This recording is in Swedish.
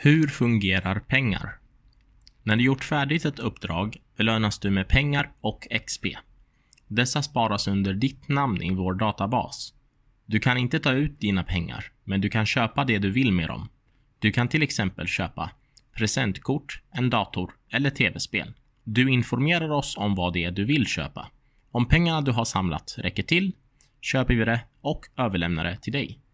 Hur fungerar pengar? När du gjort färdigt ett uppdrag belönas du med pengar och XP. Dessa sparas under ditt namn i vår databas. Du kan inte ta ut dina pengar, men du kan köpa det du vill med dem. Du kan till exempel köpa presentkort, en dator eller tv-spel. Du informerar oss om vad det är du vill köpa. Om pengarna du har samlat räcker till köper vi det och överlämnar det till dig.